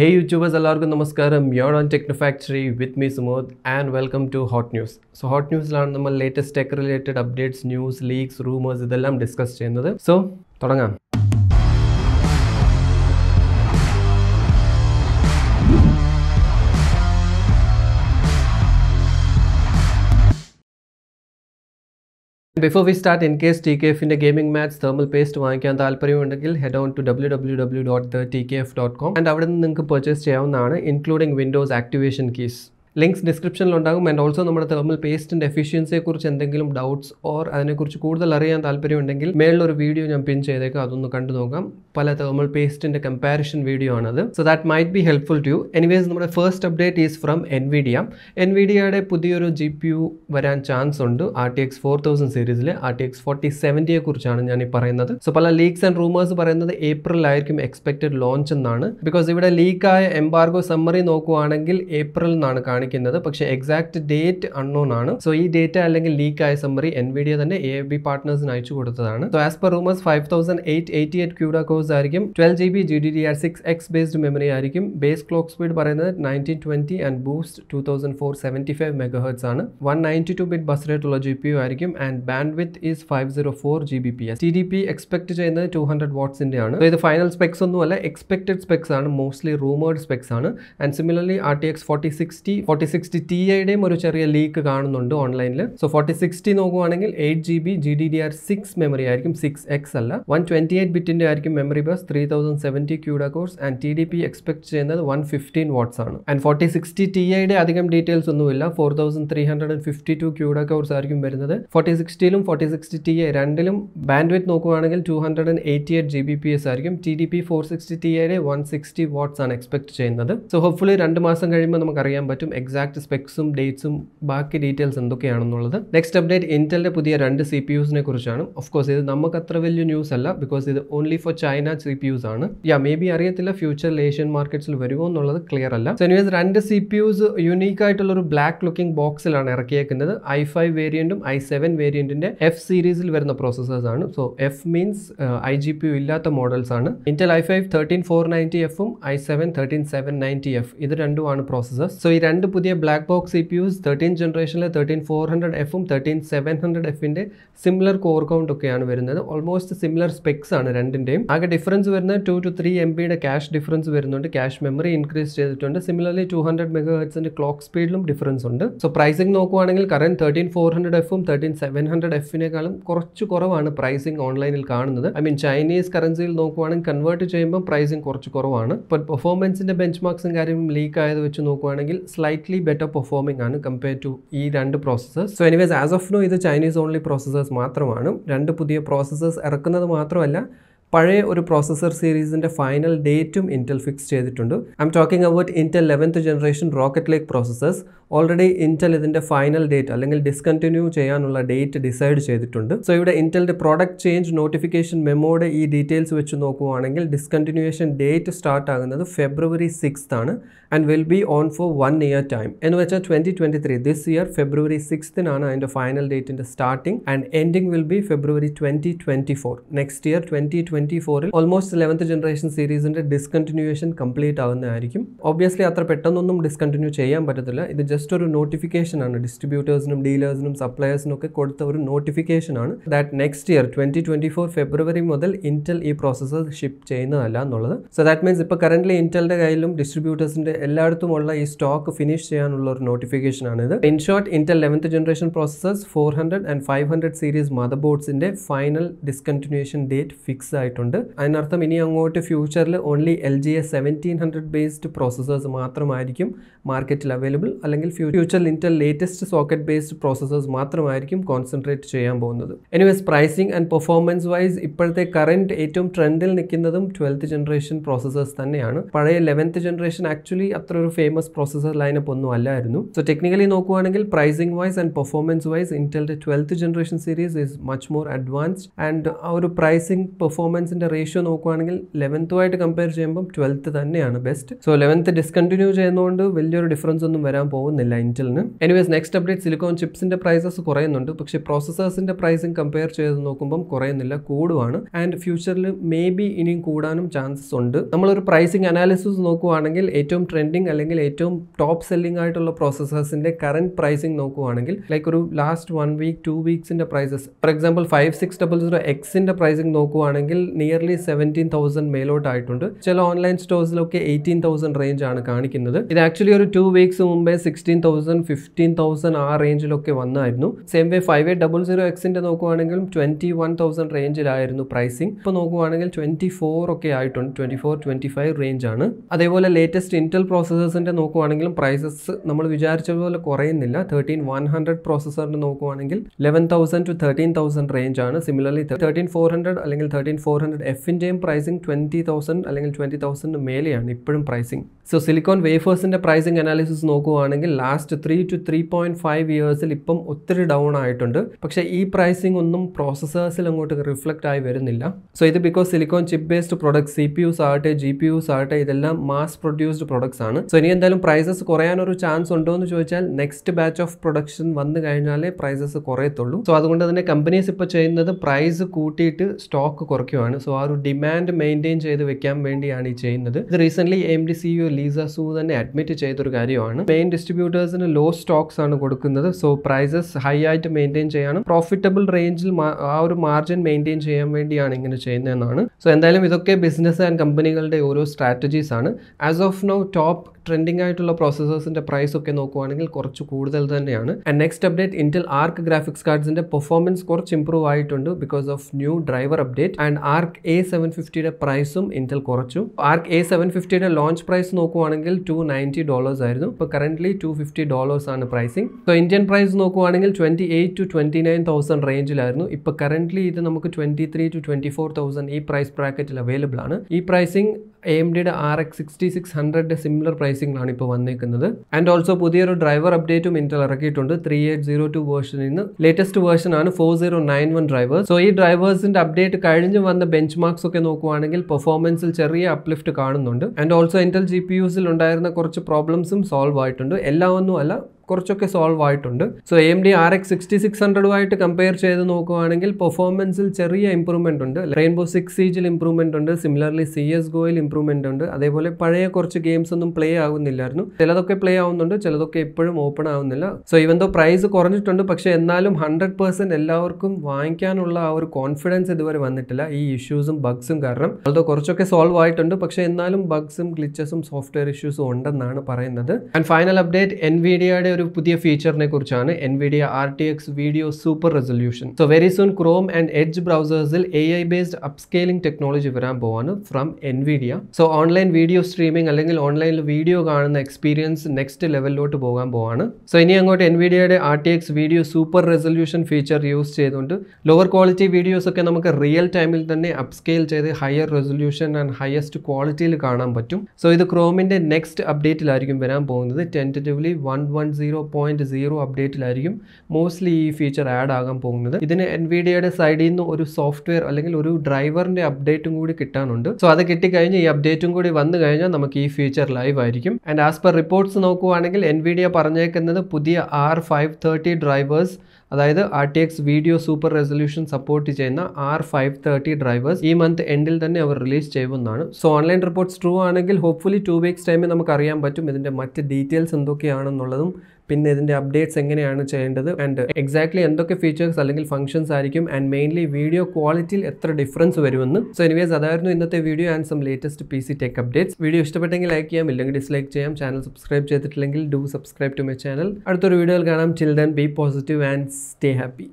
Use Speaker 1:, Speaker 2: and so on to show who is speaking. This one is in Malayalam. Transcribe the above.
Speaker 1: ഹേ യൂട്യൂബേഴ്സ് എല്ലാവർക്കും നമസ്കാരം you're on Techno Factory with me Sumod and welcome to hot news so hot ന്യൂസിലാണ് നമ്മൾ latest tech related updates news leaks rumours ഇതെല്ലാം ഡിസ്കസ് ചെയ്യുന്നത് സോ തുടങ്ങാം before we start in case T K എഫിൻ്റെ ഗെയിമിംഗ് മാച്ച് തേർമൽ പേസ്റ്റ് വാങ്ങിക്കാൻ താല്പര്യമുണ്ടെങ്കിൽ head on to W W W dot the T K F dot com and അവിടെ നിന്ന് നിങ്ങൾക്ക് പർച്ചേസ് ചെയ്യാവുന്നതാണ് including Windows activation keys links ഡിസ്ക്രിപ്ഷനിൽ ഉണ്ടാകും ആൻഡ് ഓൾസോ നമ്മുടെ തെർമൽ പേസ്റ്റിൻ്റെ എഫിഷ്യൻസിയെക്കുറിച്ച് എന്തെങ്കിലും ഡൗട്ട്സ് ഓർ അതിനെക്കുറിച്ച് കൂടുതൽ അറിയാൻ താല്പര്യമുണ്ടെങ്കിൽ മേളിലൊരു വീഡിയോ ഞാൻ പിൻ ചെയ്തേക്കാം അതൊന്ന് കണ്ടു നോക്കാം പല തെർമൽ പേസ്റ്റിൻ്റെ കമ്പാരിഷൻ വീഡിയോ ആണത് so that might be helpful to you anyways നമ്മുടെ first update is from Nvidia എൻ വി ഡിയുടെ പുതിയൊരു ജി പി യു വരാൻ ചാൻസ് ഉണ്ട് R T X four thousand സീരീസിൽ ആർ ടി എക്സ് ഫോർട്ടി സെവൻറ്റിയെക്കുറിച്ചാണ് ഞാൻ ഈ പറയുന്നത് സോ പല ലീക്സ് ആൻഡ് റൂമേഴ്സ് പറയുന്നത് ഏപ്രിലായിരിക്കും എക്സ്പെക്റ്റഡ് ലോഞ്ച് എന്നാണ് ബിക്കോസ് ഇവിടെ ലീക്കായ എംബാർഗോ സമ്മറി നോക്കുവാണെങ്കിൽ ഏപ്രിൽ നിന്നാണ് കാണിക്കുന്നത് പക്ഷേ എക്സാക്ട് ഡേറ്റ് അൺനോൺ ആണ് സോ ഈ ഡേറ്റ അല്ലെങ്കിൽ ലീക്ക് ആയ സമ്മറി എൻവിഡിയ തന്നെ എ ബി പാർട്ട്നേഴ്സിന് അയച്ചു കൊടുത്തതാണ് so as per rumours five thousand eight eighty eight CUDA cores ആയിരിക്കും twelve G B G D D R six X based memory ആയിരിക്കും ബേസ് ക്ലോക്ക് സ്പീഡ് പറയുന്നത് nineteen twenty and boost two thousand four seventy five megahertz ആണ് one ninety two bit bus rate ഉള്ള ജി പി യു ആയിരിക്കും and band with is five zero four G B P S T D P expect ചെയ്യുന്നത് ടു ഹൺഡ്രഡ് വാട്ട്സിൻ്റെ ആണ് ഇത് ഫൈനൽ സ്പെക്സ് ഒന്നുമല്ല എക്സ്പെക്ടഡ് സ്പെക്സ് ആണ് മോസ്റ്റ്ലി റൂമേഡ് സ്പെക്സ് ആണ് and similarly R T X forty sixty forty sixty T ഐയുടെയും ഒരു ചെറിയ ലീക്ക് കാണുന്നുണ്ട് ഓൺലൈനിൽ സോ ഫോർട്ടി സിക്സ്റ്റി നോക്കുവാണെങ്കിൽ eight G B G D D R six memory ആയിരിക്കും സിക്സ് എക്സ് അല്ല വൺ ട്വന്റി എയ്റ്റ് ബിറ്റിന്റെ ആയിരിക്കും memory bus three thousand seventy CUDA cores and T D P expect ചെയ്യുന്നത് വൺ ഫിഫ്റ്റീൻ വാട്ട്സ് ആണ് and forty sixty T I അധികം ഡീറ്റെയിൽസ് ഒന്നുമില്ല four thousand three hundred and fifty two CUDA cores ആയിരിക്കും വരുന്നത് ഫോർട്ടി സിക്സ്റ്റിയിലും ഫോർട്ടി സിക്സ്റ്റി ടി ഐ രണ്ടിലും ബാൻഡ് വിത്ത് നോക്കുവാണെങ്കിൽ two hundred and eighty eight G B P S ആയിരിക്കും T D P four sixty T ഐയുടെ വൺ സിക്സ്റ്റി വാട്ട്സ് ആണ് എക്സ്പെക്ട് ചെയ്യുന്നത് സോ ഹോപ്പ്ഫുള്ളി രണ്ട് മാസം കഴിയുമ്പോൾ നമുക്ക് അറിയാൻ പറ്റും എക്സാക്ട് സ്പെക്സും ഡേറ്റ്സും ബാക്കി ഡീറ്റെയിൽസ് എന്തൊക്കെയാണെന്നുള്ളത് നെക്സ്റ്റ് അപ്ഡേറ്റ് ഇന്റലിന്റെ പുതിയ രണ്ട് സി പി യുസിനെ കുറിച്ചാണ് ഓഫ്കോഴ്സ് ഇത് നമുക്ക് അത്ര വലിയ ന്യൂസ് അല്ല ബിക്കോസ് ഇത് only for China CPUs ആണ് യാ മേ ബി അറിയത്തില്ല ഫ്യൂച്ചറിൽ ഏഷ്യൻ മാർക്കറ്റ്സിൽ വരുമോ എന്നുള്ളത് ക്ലിയർ അല്ല സോ രണ്ട് സി പി യുസ് യുണീക്ക് ആയിട്ടുള്ള ഒരു ബ്ലാക്ക് ലുക്കിംഗ് ബോക്സിലാണ് ഇറക്കിയേക്കുന്നത് ഐ ഫൈവ് വേരിയന്റും ഐ സെവൻ വേരിയന്റിന്റെ എഫ് സീരീസിൽ വരുന്ന പ്രോസസ്സേഴ്സ് ആണ് so F means I G P U ഇല്ലാത്ത മോഡൽസ് ആണ് Intel I five thirteen four ninety എഫും I seven thirteen seven ninety F ഇത് രണ്ടുമാണ് പ്രോസസ്സേഴ്സ് സോ ഈ രണ്ട് പുതിയ black box CPUs thirteen ജനറേഷനിലെ തേർട്ടീൻ ഫോർ ഹൺഡ്രഡ് എഫും തേർട്ടീൻ സെവൻ ഹൺഡ്രഡ് എഫിൻ്റെ സിമിലർ കോർ കൗണ്ട് ഒക്കെയാണ് വരുന്നത് ഓൾമോസ്റ്റ് സിമിലർ സ്പെക്സ് ആണ് രണ്ടിൻ്റെയും ആകെ ഡിഫറൻസ് വരുന്നത് ടു ടു ത്രീ എം ബിയുടെ ക്യാഷ് ഡിഫറൻസ് വരുന്നുണ്ട് ക്യാഷ് മെമ്മറി ഇൻക്രീസ് ചെയ്തിട്ടുണ്ട് സിമിലർലി ടു ഹൺഡ്രഡ് മെഗാ ഹെറ്റ്സിൻ്റെ ക്ലോക്ക് സ്പീഡിലും ഡിഫറൻസ് ഉണ്ട് സോ പ്രൈസിംഗ് നോക്കുവാണെങ്കിൽ കറൻറ്റ് തേർട്ടീൻ ഫോർ ഹൺഡ്രഡ് എഫും തേർട്ടീൻ സെവൻ ഹൺഡ്രഡ് എഫിനേക്കാളും കുറച്ച് കുറവാണ് പ്രൈസിംഗ് ഓൺലൈനിൽ കാണുന്നത് ഐ മീൻ ചൈനീസ് കറൻസിയിൽ നോക്കുവാണെങ്കിൽ കൺവേർട്ട് ചെയ്യുമ്പോൾ പ്രൈസിംഗ് കുറച്ച് കുറവാണ് ഇപ്പോൾ പെർഫോമൻസിൻ്റെ ബെഞ്ച് മാർക്സും കാര്യം ലീക്ക് ആയത് വെച്ച് നോക്കുവാണെങ്കിൽ സ്ലൈറ്റ് സ്ലൈറ്റ്ലി ബെറ്റർ പെർഫോമിംഗ് ആണ് കമ്പയർ ടു ഈ രണ്ട് processors so anyways as of now ഇത് ചൈനീസ് ഓൺലി പ്രോസസ്സേഴ്സ് മാത്രമാണ് രണ്ട് പുതിയ പ്രോസസ്സേഴ്സ് ഇറക്കുന്നത് മാത്രമല്ല പഴയ ഒരു പ്രോസസ്സർ സീരീസിൻ്റെ ഫൈനൽ ഡേറ്റും ഇൻറ്റൽ ഫിക്സ് ചെയ്തിട്ടുണ്ട് I'm talking about Intel eleventh generation Rocket Lake processors already Intel ഇതിൻ്റെ ഫൈനൽ ഡേറ്റ് അല്ലെങ്കിൽ ഡിസ്കണ്ടിന്യൂ ചെയ്യാനുള്ള ഡേറ്റ് ഡിസൈഡ് ചെയ്തിട്ടുണ്ട് സോ ഇവിടെ ഇൻറ്റലിൻ്റെ പ്രൊഡക്റ്റ് ചേഞ്ച് നോട്ടിഫിക്കേഷൻ മെമ്മോയുടെ ഈ ഡീറ്റെയിൽസ് വെച്ച് നോക്കുകയാണെങ്കിൽ ഡിസ്കണ്ടിന്യൂവേഷൻ ഡേറ്റ് സ്റ്റാർട്ട് ആകുന്നത് ഫെബ്രുവരി സിക്സ് ആണ് and will be on for one year time എന്ന് വെച്ചാൽ twenty twenty three this year February സിക്സ്തിനാണ് അതിൻ്റെ ഫൈനൽ ഡേറ്റിൻ്റെ starting and ending will be February twenty twenty four next year twenty twenty ഫോറിൽ ഓൾമോസ്റ്റ് ലെവൻത്ത് ജനറേഷൻ സീരീസിൻ്റെ ഡിസ്കണ്ടിന്യൂവേഷൻ കംപ്ലീറ്റ് ആകുന്നതായിരിക്കും ഒബ്വിയസ്ലി അത്ര പെട്ടെന്നൊന്നും ഡിസ്കണ്ടിന്യൂ ചെയ്യാൻ പറ്റത്തില്ല ഇത് ജസ്റ്റ് ജസ്റ്റ് ഒരു ആണ് ഡിസ്ട്രിബ്യൂട്ടേഴ്സിനും ഡീലേഴ്സിനും സപ്ലയേഴ്സിനും ഒക്കെ കൊടുത്ത ഒരു ആണ് that next year twenty twenty four ഫെബ്രുവരി മുതൽ ഇന്റൽ ഈ പ്രോസസ്സർ ഷിപ്പ് ചെയ്യുന്നതല്ല എന്നുള്ളത് സോ ദാറ്റ് മീൻസ് ഇപ്പോൾ കറൻ്റ്ലി ഇന്റലിന്റെ കയ്യിലും ഡിസ്ട്രിബ്യൂട്ടേഴ്സിന്റെ എല്ലായിടത്തുമുള്ള ഈ സ്റ്റോക്ക് ഫിനിഷ് ചെയ്യാനുള്ള ഒരു ഇത് in short Intel eleventh generation processors four hundred and five hundred series mother ബോർഡ്സിന്റെ final discontinuation date fix ആയിട്ടുണ്ട് അതിനർത്ഥം ഇനി അങ്ങോട്ട് ഫ്യൂച്ചറിൽ only L G S seventeen hundred based processors മാത്രമായിരിക്കും മാർക്കറ്റിൽ അവൈലബിൾ അല്ലെങ്കിൽ future Intel latest socket based processors മാത്രമായിരിക്കും കോൺസെൻട്രേറ്റ് ചെയ്യാൻ പോകുന്നത് anyways pricing and performance wise ഇപ്പോഴത്തെ കറന്റ് ഏറ്റവും ട്രെൻഡിൽ നിൽക്കുന്നതും ട്വൽത്ത് ജനറേഷൻ പ്രോസസ്സേഴ്സ് തന്നെയാണ് പഴയ ലെവൻത്ത് ജനറേഷൻ ആക്ച്വലി അത്ര ഒരു ഫേമസ് പ്രോസസർ ലൈനപ്പ് ഒന്നും അല്ലായിരുന്നു സോ ടെക്നിക്കലി നോക്കുവാണെങ്കിൽ pricing wise and performance wise ഇൻറ്റലിൻ്റെ twelfth generation series is much more advanced and ആ ഒരു പ്രൈസിംഗ് പെർഫോമൻസിന്റെ റേഷ്യോ നോക്കുവാണെങ്കിൽ ലെവൻത്തുമായിട്ട് കമ്പയർ ചെയ്യുമ്പോൾ ട്വൽത്ത് തന്നെയാണ് ബെസ്റ്റ് സോ ലെവൻത്ത് ഡിസ്കണ്ടിന്യൂ ചെയ്യുന്നതുകൊണ്ട് വലിയൊരു ഡിഫറൻസ് ഒന്നും വരാൻ പോകുന്നില്ല ആവുന്നില്ല ഇൻറ്റലിന് എനിവേസ് നെക്സ്റ്റ് അപ്ഡേറ്റ് സിലിക്കോൺ ചിപ്സിന്റെ പ്രൈസസ് കുറയുന്നുണ്ട് പക്ഷേ പ്രോസസേഴ്സിന്റെ പ്രൈസിങ് കമ്പയർ ചെയ്ത് നോക്കുമ്പോൾ കുറയുന്നില്ല കൂടുവാണ് ആൻഡ് ഫ്യൂച്ചറിൽ മേ ബി ഇനിയും കൂടാനും ചാൻസസ് ഉണ്ട് നമ്മളൊരു പ്രൈസിങ് അനാലിസിസ് നോക്കുവാണെങ്കിൽ ഏറ്റവും ട്രെൻഡിങ് അല്ലെങ്കിൽ ഏറ്റവും ടോപ്പ് സെല്ലിംഗ് ആയിട്ടുള്ള പ്രോസസേഴ്സിന്റെ കറന്റ് പ്രൈസിങ് നോക്കുവാണെങ്കിൽ ലൈക്ക് ഒരു ലാസ്റ്റ് വൺ വീക്ക് ടു വീക്സിന്റെ prices for example five six double zero എക്സിന്റെ പ്രൈസിങ് നോക്കുവാണെങ്കിൽ നിയർലി സെവൻറ്റീൻ തൗസൻഡ് മേലോട്ടായിട്ടുണ്ട് ചില ഓൺലൈൻ സ്റ്റോഴ്സിലൊക്കെ എയ്റ്റീൻ തൗസൻഡ് റേഞ്ച് ആണ് കാണിക്കുന്നത് ഇത് ആക്ച്വലി ഒരു ടു വീക്സ് മുമ്പേ six sixteen thousand fifteen thousand ആ റേഞ്ചിലൊക്കെ വന്നായിരുന്നു same way five eight double zero എക്സിൻ്റെ നോക്കുവാണെങ്കിൽ ട്വൻറ്റി വൺ തൗസൻഡ് റേഞ്ചിലായിരുന്നു പ്രൈസിംഗ് ഇപ്പോൾ നോക്കുവാണെങ്കിൽ ട്വൻറ്റി ഫോർ ഒക്കെ ആയിട്ടുണ്ട് twenty four twenty five range ആണ് അതേപോലെ ലേറ്റസ്റ്റ് ഇൻറ്റൽ പ്രോസസ്സേഴ്സിൻ്റെ നോക്കുവാണെങ്കിലും പ്രൈസസ് നമ്മൾ വിചാരിച്ച പോലെ കുറയുന്നില്ല തേർട്ടീൻ വൺ ഹൺഡ്രഡ് പ്രോസസ്സറിൻ്റെ നോക്കുവാണെങ്കിൽ eleven thousand to thirteen thousand range ആണ് സിമിലർലി തേർട്ടീൻ ഫോർ ഹൺഡ്രഡ് അല്ലെങ്കിൽ തേർട്ടീൻ ഫോർ ഹൺഡ്രഡ് എഫിൻ്റെയും പ്രൈസിംഗ് ട്വൻറ്റി തൗസൻഡ് അല്ലെങ്കിൽ ട്വൻറ്റി തൗസൻഡ് മേലെയാണ് ഇപ്പോഴും പ്രൈസിംഗ് സോ സിലിക്കോൺ വേഫേഴ്സിൻ്റെ പ്രൈസിംഗ് അനാലിസിസ് നോക്കുവാണെങ്കിൽ last three to three point five ഇയേഴ്സിൽ ഇപ്പം ഒത്തിരി ഡൗൺ ആയിട്ടുണ്ട് പക്ഷേ ഈ പ്രൈസിംഗ് ഒന്നും പ്രോസസ്സേഴ്സിൽ അങ്ങോട്ട് റിഫ്ലക്റ്റ് ആയി വരുന്നില്ല സോ ഇത് because silicon chip based products P use ആകട്ടെ ജി പി യുസ് ആകട്ടെ ഇതെല്ലാം മാസ് പ്രൊഡ്യൂസ്ഡ് പ്രോഡക്ട്സ് ആണ് സോ ഇനി എന്തായാലും പ്രൈസസ് കുറയാനൊരു ചാൻസ് ഉണ്ടോ എന്ന് ചോദിച്ചാൽ നെക്സ്റ്റ് ബാച്ച് ഓഫ് പ്രൊഡക്ഷൻ വന്നു കഴിഞ്ഞാലേ പ്രൈസസ് കുറയത്തുള്ളൂ സോ അതുകൊണ്ട് തന്നെ കമ്പനീസ് ഇപ്പോൾ ചെയ്യുന്നത് പ്രൈസ് കൂട്ടിയിട്ട് സ്റ്റോക്ക് കുറയ്ക്കുവാണ് സോ ആ ഒരു ഡിമാൻഡ് മെയിൻറ്റെയിൻ ചെയ്ത് വെക്കാൻ വേണ്ടിയാണ് ഈ ചെയ്യുന്നത് ഇത് recently M D C U Lisa തന്നെ അഡ്മിറ്റ് ചെയ്തൊരു കാര്യമാണ് മെയിൻ ഡിസ്ട്രിബ്യൂട്ടർ ഡിസ്ട്രിബ്യൂട്ടേഴ്സിന് ലോ സ്റ്റോക്സ് ആണ് കൊടുക്കുന്നത് സോ പ്രൈസസ് ഹൈ ആയിട്ട് മെയിൻറ്റെയിൻ ചെയ്യാണ് പ്രോഫിറ്റബിൾ റേഞ്ചിൽ ആ ഒരു മാർജിൻ മെയിൻറ്റെയിൻ ചെയ്യാൻ വേണ്ടിയാണ് ഇങ്ങനെ ചെയ്യുന്നതെന്നാണ് സോ എന്തായാലും ഇതൊക്കെ ബിസിനസ് ആൻഡ് കമ്പനികളുടെ ഓരോ സ്ട്രാറ്റജീസ് ആണ് as of now top trending ആയിട്ടുള്ള പ്രോസസ്സേഴ്സിൻ്റെ പ്രൈസ് ഒക്കെ നോക്കുവാണെങ്കിൽ കുറച്ച് കൂടുതൽ തന്നെയാണ് and next update Intel Arc graphics കാർഡ്സിൻ്റെ പെർഫോമൻസ് കുറച്ച് ഇംപ്രൂവ് ആയിട്ടുണ്ട് because of new driver update and Arc A seven ഫിഫ്റ്റിയുടെ പ്രൈസും ഇന്റൽ കുറച്ചു ആർക്ക് എ സെവൻ ഫിഫ്റ്റിയുടെ ലോഞ്ച് പ്രൈസ് നോക്കുവാണെങ്കിൽ ടു നയൻറ്റി ഡോളേഴ്സ് ആയിരുന്നു ഇപ്പോൾ കറൻ്റ്ലി ടു ഫിഫ്റ്റി ഡോളേഴ്സ് ആണ് പ്രൈസിങ് സോ ഇന്ത്യൻ പ്രൈസ് നോക്കുവാണെങ്കിൽ twenty eight to twenty nine thousand റേഞ്ചിലായിരുന്നു ഇപ്പോൾ കറൻ്റ്ലി ഇത് നമുക്ക് twenty three to twenty four thousand ഈ പ്രൈസ് ബ്രാക്കറ്റിൽ അവൈലബിൾ ആണ് ഈ പ്രൈസിങ് എ എം ഡിയുടെ R X sixty six hundred similar price പ്രൈസിംഗിലാണ് ഇപ്പോൾ വന്നിരിക്കുന്നത് ആൻഡ് ഓൾസോ പുതിയൊരു ഡ്രൈവർ അപ്ഡേറ്റും ഇന്റൽ ഇറക്കിയിട്ടുണ്ട് ത്രീ എയ്റ്റ് സീറോ ടു വേർഷനിൽ നിന്ന് ലേറ്റസ്റ്റ് വേർഷൻ ആണ് four zero nine one driver so ഈ ഡ്രൈവേഴ്സിന്റെ അപ്ഡേറ്റ് കഴിഞ്ഞ് വന്ന ബെഞ്ച് മാർക്സ് ഒക്കെ നോക്കുവാണെങ്കിൽ പെർഫോമൻസിൽ ചെറിയ അപ്ലിഫ്റ്റ് കാണുന്നുണ്ട് and also Intel G P യുസിൽ ഉണ്ടായിരുന്ന കുറച്ച് പ്രോബ്ലംസും സോൾവ് ആയിട്ടുണ്ട് എല്ലാ ഒന്നും അല്ല കുറച്ചൊക്കെ സോൾവ് ആയിട്ടുണ്ട് so M D R X sixty six ഹൺഡ്രഡുമായിട്ട് കമ്പയർ ചെയ്ത് നോക്കുവാണെങ്കിൽ പെർഫോമൻസിൽ ചെറിയ ഇമ്പ്രൂവ്മെൻ്റ് ഉണ്ട് റെയിൻബോ സിക്സ് സീജിൽ ഇമ്പ്രൂവ്മെൻ്റ് ഉണ്ട് സിമിലർലി സി എസ് ഗോയിൽ ഇമ്പ്രൂവ്മെൻ്റ് ഉണ്ട് അതേപോലെ പഴയ കുറച്ച് ഗെയിംസ് ഒന്നും പ്ലേ ആകുന്നില്ലായിരുന്നു ചിലതൊക്കെ പ്ലേ ആവുന്നുണ്ട് ചിലതൊക്കെ എപ്പോഴും ഓപ്പൺ ആവുന്നില്ല സോ ഇവൻ ദോ പ്രൈസ് കുറഞ്ഞിട്ടുണ്ട് പക്ഷേ എന്നാലും ഹൺഡ്രഡ് പേഴ്സൻറ്റ് എല്ലാവർക്കും വാങ്ങിക്കാനുള്ള ആ ഒരു കോൺഫിഡൻസ് ഇതുവരെ വന്നിട്ടില്ല ഈ ഇഷ്യൂസും ബഗ്സും കാരണം അതോ കുറച്ചൊക്കെ സോൾവ് ആയിട്ടുണ്ട് പക്ഷേ എന്നാലും ബഗ്സും ഗ്ലിച്ചസും സോഫ്റ്റ്വെയർ ഇഷ്യൂസും ഉണ്ടെന്നാണ് പറയുന്നത് and final update N V ഡിയുടെ ഒരു പുതിയ ഫീച്ചറിനെ കുറിച്ചാണ് Nvidia R T X video super resolution so very soon Chrome and Edge ബ്രൗസേഴ്സിൽ A I based upscaling technology വരാൻ പോവാണ് from Nvidia so online video streaming അല്ലെങ്കിൽ ഓൺലൈനിൽ വീഡിയോ കാണുന്ന എക്സ്പീരിയൻസ് നെക്സ്റ്റ് ലെവലിലോട്ട് പോകാൻ പോവാണ് സോ ഇനി അങ്ങോട്ട് എൻവിഡിയയുടെ R T X video super resolution feature use ചെയ്തുകൊണ്ട് ലോവർ ക്വാളിറ്റി വീഡിയോസ് ഒക്കെ നമുക്ക് റിയൽ ടൈമിൽ തന്നെ അപ്സ്കേൽ ചെയ്ത് ഹയർ റെസൊല്യൂഷൻ ആൻഡ് ഹയസ്റ്റ് ക്വാളിറ്റിയിൽ കാണാൻ പറ്റും സോ ഇത് ക്രോമിൻ്റെ നെക്സ്റ്റ് അപ്ഡേറ്റിലായിരിക്കും വരാൻ പോകുന്നത് tentatively one one zero point zero അപ്ഡേറ്റിലായിരിക്കും മോസ്റ്റ്ലി ഈ ഫീച്ചർ ആഡ് ആകാൻ പോകുന്നത് ഇതിന് എൻവിഡിയയുടെ സൈഡിൽ നിന്ന് ഒരു സോഫ്റ്റ്വെയർ അല്ലെങ്കിൽ ഒരു ഡ്രൈവറിൻ്റെ അപ്ഡേറ്റും കൂടി കിട്ടാനുണ്ട് സോ അത് കിട്ടിക്കഴിഞ്ഞ് ഈ അപ്ഡേറ്റും കൂടി വന്നു കഴിഞ്ഞാൽ നമുക്ക് ഈ ഫീച്ചർ ലൈവ് ആയിരിക്കും ആൻഡ് ആസ് പെർ റിപ്പോർട്ട്സ് നോക്കുവാണെങ്കിൽ എൻവിഡിയ പറഞ്ഞേക്കുന്നത് പുതിയ ആർ ഫൈവ് തേർട്ടി ഡ്രൈവേഴ്സ് അതായത് R T X video super resolution support ചെയ്യുന്ന ആർ ഫൈവ് തേർട്ടി ഡ്രൈവേഴ്സ് ഈ മന്ത് എൻഡിൽ തന്നെ അവർ റിലീസ് ചെയ്യുമെന്നാണ് സോ ഓൺലൈൻ റിപ്പോർട്ട്സ് ട്രൂ ആണെങ്കിൽ ഹോപ്പ്ഫുള്ളി ടു വീക്സ് ടൈമിൽ നമുക്ക് അറിയാൻ പറ്റും ഇതിൻ്റെ മറ്റ് ഡീറ്റെയിൽസ് എന്തൊക്കെയാണെന്നുള്ളതും പിന്നെ ഇതിൻ്റെ അപ്ഡേറ്റ്സ് എങ്ങനെയാണ് ചെയ്യേണ്ടത് ആൻഡ് എക്സാക്ട്ലി എന്തൊക്കെ ഫീച്ചേഴ്സ് അല്ലെങ്കിൽ ഫംഗ്ഷൻസ് ആയിരിക്കും ആൻഡ് മെയിൻലി വീഡിയോ ക്വാളിറ്റിയിൽ എത്ര ഡിഫറൻസ് വരുമെന്ന് സോ എനിവേസ് അതായിരുന്നു ഇന്നത്തെ video and some latest P C tech updates video ഇഷ്ടപ്പെട്ടെങ്കിൽ ലൈക്ക് ചെയ്യാം ഇല്ലെങ്കിൽ ഡിസ്ലൈക്ക് ചെയ്യാം ചാനൽ സബ്സ്ക്രൈബ് ചെയ്തിട്ടില്ലെങ്കിൽ do subscribe to my channel അടുത്തൊരു വീഡിയോയിൽ കാണാം children be positive and stay happy